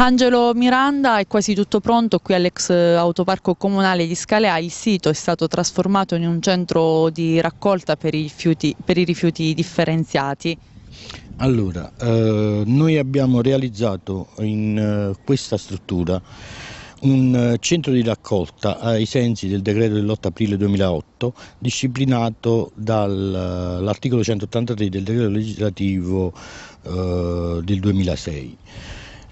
Angelo Miranda è quasi tutto pronto qui all'ex eh, autoparco comunale di Scalea. Il sito è stato trasformato in un centro di raccolta per i rifiuti, per i rifiuti differenziati. Allora, eh, noi abbiamo realizzato in eh, questa struttura un eh, centro di raccolta ai sensi del decreto dell'8 aprile 2008 disciplinato dall'articolo eh, 183 del decreto legislativo eh, del 2006.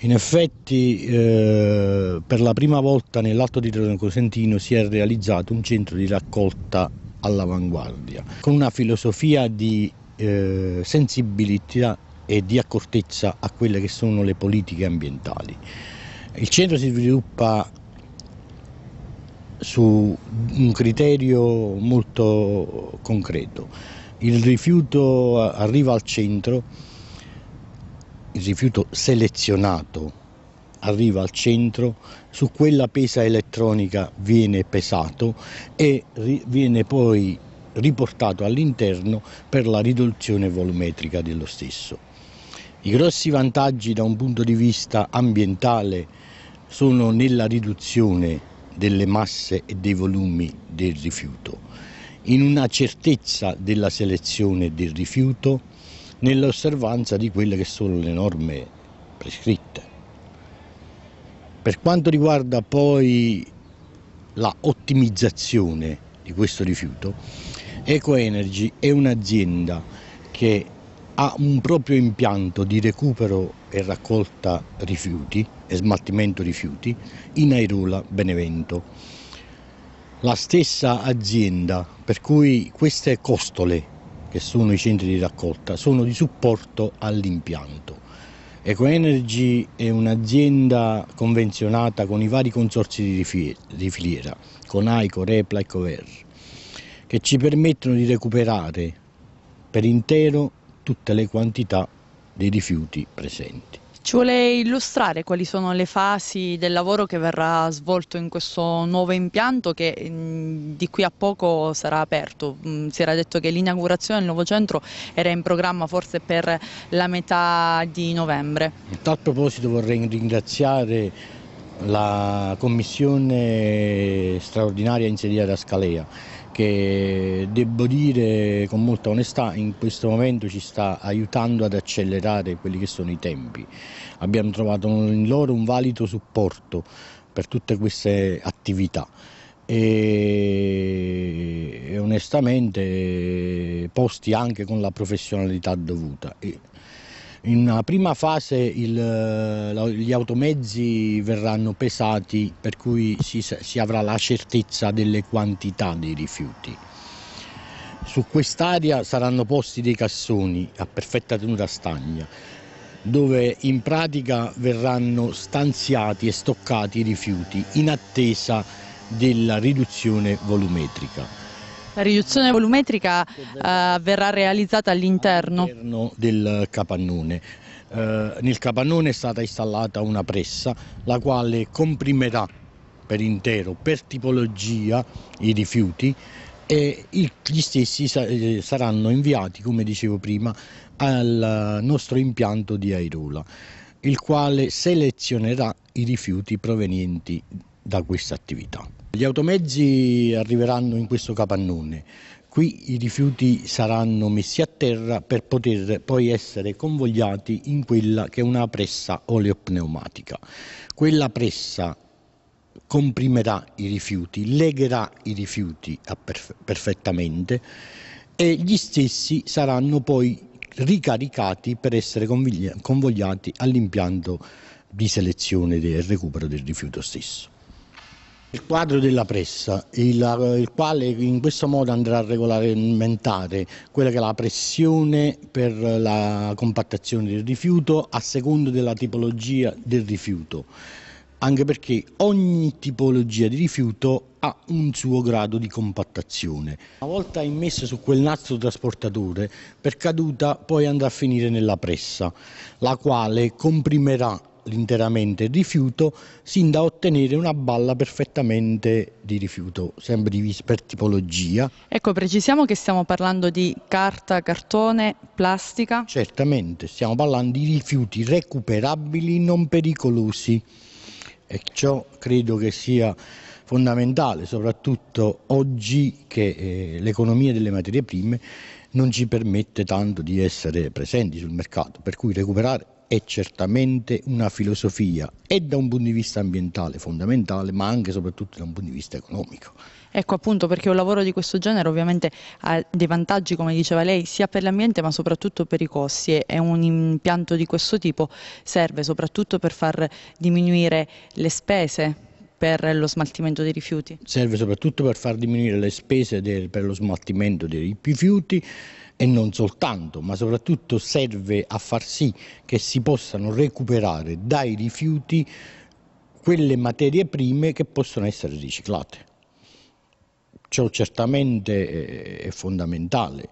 In effetti eh, per la prima volta nell'Alto di Tronio Cosentino si è realizzato un centro di raccolta all'avanguardia, con una filosofia di eh, sensibilità e di accortezza a quelle che sono le politiche ambientali. Il centro si sviluppa su un criterio molto concreto. Il rifiuto arriva al centro il rifiuto selezionato arriva al centro, su quella pesa elettronica viene pesato e viene poi riportato all'interno per la riduzione volumetrica dello stesso. I grossi vantaggi da un punto di vista ambientale sono nella riduzione delle masse e dei volumi del rifiuto, in una certezza della selezione del rifiuto, nell'osservanza di quelle che sono le norme prescritte. Per quanto riguarda poi la ottimizzazione di questo rifiuto, EcoEnergy è un'azienda che ha un proprio impianto di recupero e raccolta rifiuti e smaltimento rifiuti in Airola Benevento. La stessa azienda per cui queste costole che sono i centri di raccolta, sono di supporto all'impianto. Ecoenergy è un'azienda convenzionata con i vari consorzi di filiera, con AICO, Repla e Cover, che ci permettono di recuperare per intero tutte le quantità dei rifiuti presenti. Ci vuole illustrare quali sono le fasi del lavoro che verrà svolto in questo nuovo impianto che mm, di qui a poco sarà aperto. Mm, si era detto che l'inaugurazione del nuovo centro era in programma forse per la metà di novembre. A tal proposito vorrei ringraziare la commissione straordinaria insediata a Scalea che devo dire con molta onestà in questo momento ci sta aiutando ad accelerare quelli che sono i tempi. Abbiamo trovato in loro un valido supporto per tutte queste attività e, onestamente posti anche con la professionalità dovuta. In una prima fase il, eh, gli automezzi verranno pesati per cui si, si avrà la certezza delle quantità dei rifiuti. Su quest'area saranno posti dei cassoni a perfetta tenuta stagna dove in pratica verranno stanziati e stoccati i rifiuti in attesa della riduzione volumetrica. La riduzione volumetrica eh, verrà realizzata all'interno? del capannone. Eh, nel capannone è stata installata una pressa la quale comprimerà per intero, per tipologia, i rifiuti e gli stessi eh, saranno inviati, come dicevo prima, al nostro impianto di Airola, il quale selezionerà i rifiuti provenienti da questa attività. Gli automezzi arriveranno in questo capannone, qui i rifiuti saranno messi a terra per poter poi essere convogliati in quella che è una pressa oleopneumatica. Quella pressa comprimerà i rifiuti, legherà i rifiuti perfettamente e gli stessi saranno poi ricaricati per essere convogliati all'impianto di selezione e recupero del rifiuto stesso. Il quadro della pressa, il, eh, il, quale in questo modo andrà a regolamentare quella che è la pressione per la compattazione del rifiuto a seconda della tipologia del rifiuto, anche perché ogni tipologia di rifiuto ha un suo grado di compattazione. Una volta immesso su quel nastro trasportatore, per caduta poi andrà a finire nella pressa, la quale comprimerà l'interamente rifiuto sin da ottenere una balla perfettamente di rifiuto, sempre divisa per tipologia. Ecco, precisiamo che stiamo parlando di carta, cartone, plastica? Certamente, stiamo parlando di rifiuti recuperabili non pericolosi e ciò credo che sia fondamentale, soprattutto oggi che eh, l'economia delle materie prime non ci permette tanto di essere presenti sul mercato, per cui recuperare è certamente una filosofia e da un punto di vista ambientale fondamentale, ma anche e soprattutto da un punto di vista economico. Ecco appunto perché un lavoro di questo genere ovviamente ha dei vantaggi, come diceva lei, sia per l'ambiente ma soprattutto per i costi e un impianto di questo tipo serve soprattutto per far diminuire le spese per lo smaltimento dei rifiuti? Serve soprattutto per far diminuire le spese del, per lo smaltimento dei rifiuti e non soltanto, ma soprattutto serve a far sì che si possano recuperare dai rifiuti quelle materie prime che possono essere riciclate. Ciò certamente eh, è fondamentale.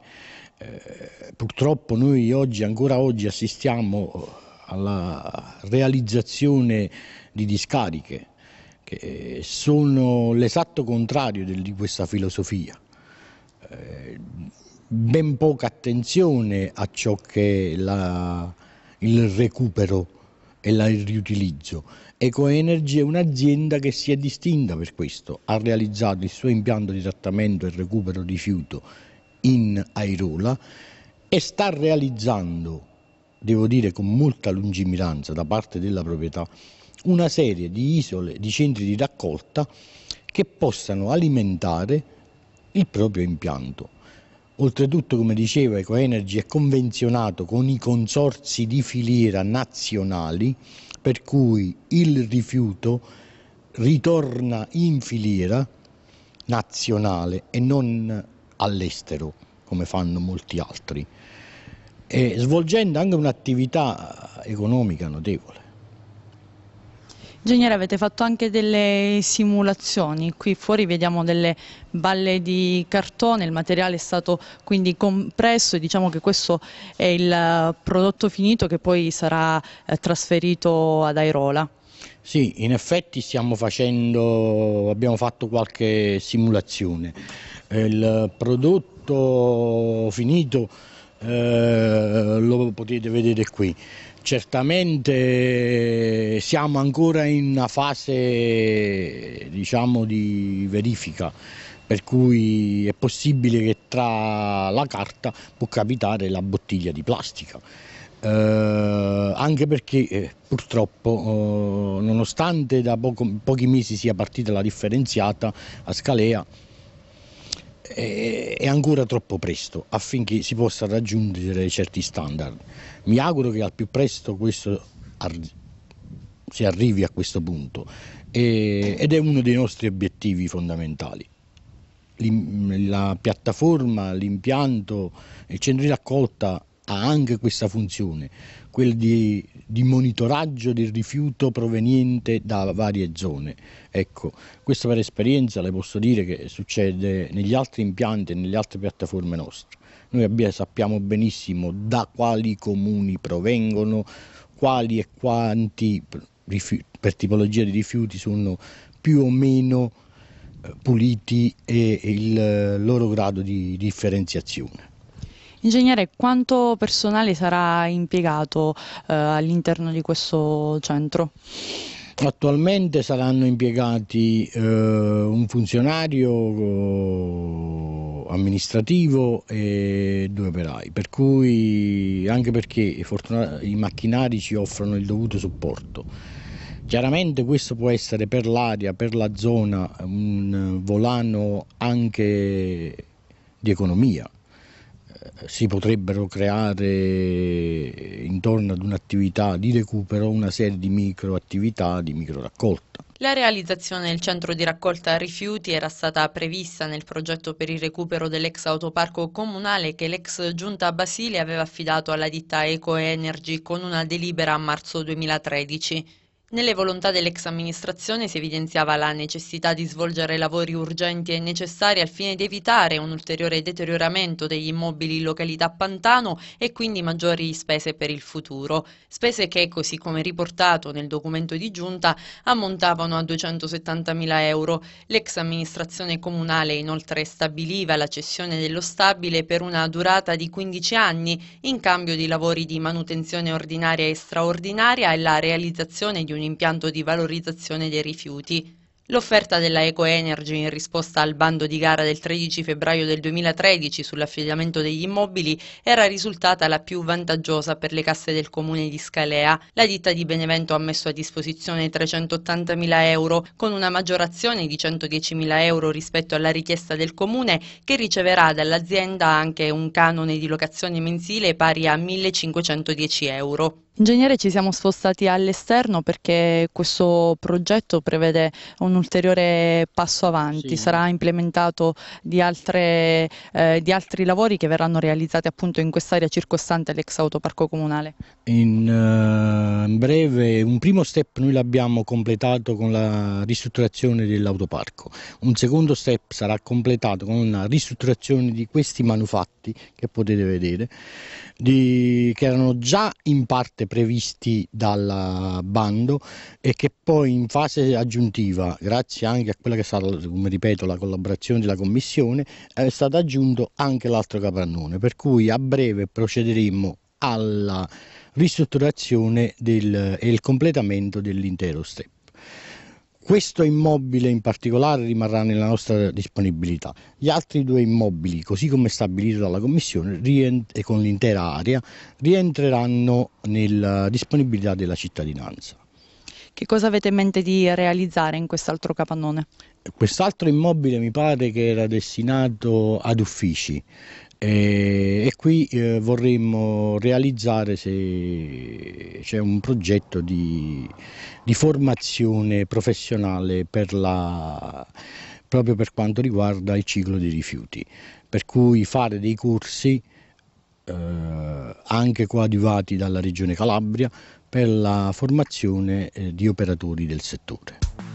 Eh, purtroppo noi oggi, ancora oggi, assistiamo eh, alla realizzazione di discariche che sono l'esatto contrario di questa filosofia ben poca attenzione a ciò che è la, il recupero e il riutilizzo. EcoEnergy è un'azienda che si è distinta per questo, ha realizzato il suo impianto di trattamento e recupero rifiuto in Airola e sta realizzando, devo dire con molta lungimiranza da parte della proprietà, una serie di isole, di centri di raccolta che possano alimentare il proprio impianto. Oltretutto, come diceva, EcoEnergy è convenzionato con i consorzi di filiera nazionali per cui il rifiuto ritorna in filiera nazionale e non all'estero come fanno molti altri, e svolgendo anche un'attività economica notevole. Ingegnere, avete fatto anche delle simulazioni, qui fuori vediamo delle balle di cartone, il materiale è stato quindi compresso e diciamo che questo è il eh, prodotto finito che poi sarà eh, trasferito ad Airola. Sì, in effetti stiamo facendo, abbiamo fatto qualche simulazione. Eh, il prodotto finito eh, lo potete vedere qui. Certamente eh, siamo ancora in una fase diciamo, di verifica, per cui è possibile che tra la carta può capitare la bottiglia di plastica. Eh, anche perché eh, purtroppo, eh, nonostante da poco, pochi mesi sia partita la differenziata a Scalea, è, ancora troppo presto affinché si possa raggiungere certi standard. Mi auguro che al più presto questo si arrivi a questo punto e, ed è uno dei nostri obiettivi fondamentali. La piattaforma, l'impianto, il centro di raccolta ha anche questa funzione, quella di, di, monitoraggio del rifiuto proveniente da varie zone. Ecco, questo per esperienza le posso dire che succede negli altri impianti e nelle altre piattaforme nostre. Noi abbiamo, sappiamo benissimo da quali comuni provengono, quali e quanti per tipologia di rifiuti sono più o meno eh, puliti e il loro grado di differenziazione. Ingegnere, quanto personale sarà impiegato eh, all'interno di questo centro? Attualmente saranno impiegati eh, un funzionario eh, amministrativo e due operai, per cui, anche perché i macchinari ci offrono il dovuto supporto. Chiaramente questo può essere per l'area, per la zona, un volano anche di economia, si potrebbero creare intorno ad un'attività di recupero una serie di micro attività di micro raccolta. La realizzazione del centro di raccolta rifiuti era stata prevista nel progetto per il recupero dell'ex autoparco comunale che l'ex giunta Basile aveva affidato alla ditta Eco Energy con una delibera a marzo 2013. Nelle volontà dell'ex amministrazione si evidenziava la necessità di svolgere lavori urgenti e necessari al fine di evitare un ulteriore deterioramento degli immobili in località Pantano e quindi maggiori spese per il futuro. Spese che, così come riportato nel documento di giunta, ammontavano a 270.000 euro. L'ex amministrazione comunale inoltre stabiliva la cessione dello stabile per una durata di 15 anni in cambio di lavori di manutenzione ordinaria e straordinaria e la realizzazione di un impianto di valorizzazione dei rifiuti. L'offerta della Eco Energy in risposta al bando di gara del 13 febbraio del 2013 sull'affidamento degli immobili era risultata la più vantaggiosa per le casse del comune di Scalea. La ditta di Benevento ha messo a disposizione 380.000 euro con una maggiorazione di 110.000 euro rispetto alla richiesta del comune che riceverà dall'azienda anche un canone di locazione mensile pari a 1.510 euro. Ingegnere, ci siamo spostati all'esterno perché questo progetto prevede un ulteriore passo avanti, sì. sarà implementato di, altre, eh, di, altri lavori che verranno realizzati appunto in quest'area circostante l'ex autoparco comunale. In, uh, in breve, un primo step noi l'abbiamo completato con la ristrutturazione dell'autoparco, un secondo step sarà completato con una ristrutturazione di questi manufatti che potete vedere di, che erano già in parte previsti dal bando e che poi in fase aggiuntiva, grazie anche a quella che è stata, come ripeto, la collaborazione della Commissione, è stato aggiunto anche l'altro capannone, per cui a breve procederemo alla ristrutturazione del, e il completamento dell'intero step. Questo immobile in particolare rimarrà nella nostra disponibilità. Gli altri due immobili, così come stabilito dalla Commissione e con l'intera area, rientreranno nella disponibilità della cittadinanza. Che cosa avete in mente di realizzare in quest'altro capannone? Quest'altro immobile mi pare che era destinato ad uffici e, qui eh, vorremmo realizzare se c'è un progetto di, di formazione professionale per la, proprio per quanto riguarda il ciclo dei rifiuti, per cui fare dei corsi eh, anche coadiuvati dalla Regione Calabria per la formazione eh, di operatori del settore.